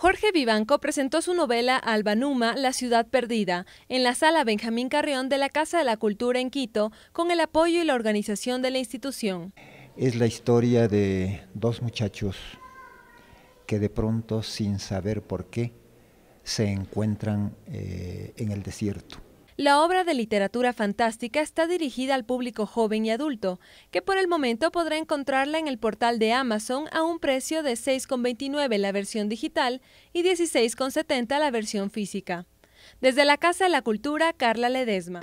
Jorge Vivanco presentó su novela Albanuma, La ciudad perdida, en la sala Benjamín Carrión de la Casa de la Cultura en Quito, con el apoyo y la organización de la institución. Es la historia de dos muchachos que de pronto, sin saber por qué, se encuentran eh, en el desierto. La obra de literatura fantástica está dirigida al público joven y adulto, que por el momento podrá encontrarla en el portal de Amazon a un precio de 6,29 la versión digital y 16,70 la versión física. Desde la Casa de la Cultura, Carla Ledesma.